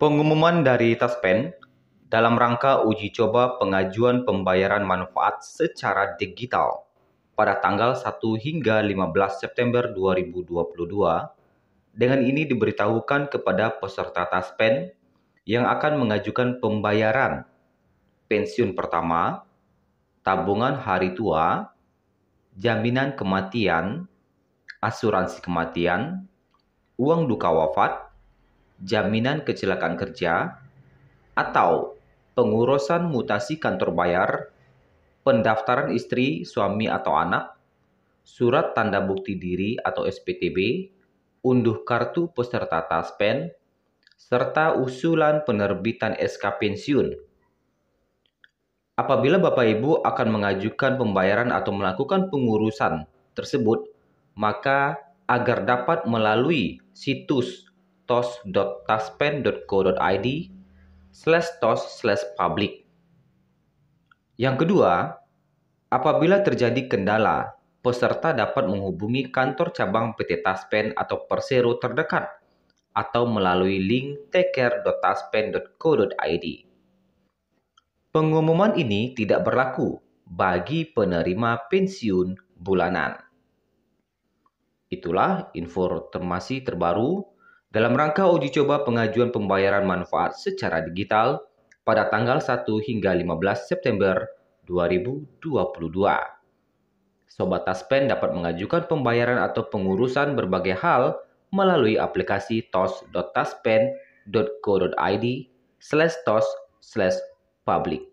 Pengumuman dari Taspen dalam rangka uji coba pengajuan pembayaran manfaat secara digital pada tanggal 1 hingga 15 September 2022. Dengan ini diberitahukan kepada peserta Taspen yang akan mengajukan pembayaran pensiun pertama, tabungan hari tua, jaminan kematian, asuransi kematian, uang duka wafat, jaminan kecelakaan kerja, atau pengurusan mutasi kantor bayar, pendaftaran istri, suami, atau anak, surat tanda bukti diri atau SPTB, unduh kartu peserta taspen, serta usulan penerbitan SK pensiun. Apabila Bapak Ibu akan mengajukan pembayaran atau melakukan pengurusan tersebut, maka agar dapat melalui situs tos.taspen.co.id slash tos slash public. Yang kedua, apabila terjadi kendala, peserta dapat menghubungi kantor cabang PT Taspen atau Persero terdekat atau melalui link takecare.taspen.co.id. Pengumuman ini tidak berlaku bagi penerima pensiun bulanan. Itulah informasi terbaru dalam rangka uji coba pengajuan pembayaran manfaat secara digital pada tanggal 1 hingga 15 September 2022. Sobat Taspen dapat mengajukan pembayaran atau pengurusan berbagai hal melalui aplikasi tos.taspen.co.id slash tos slash public.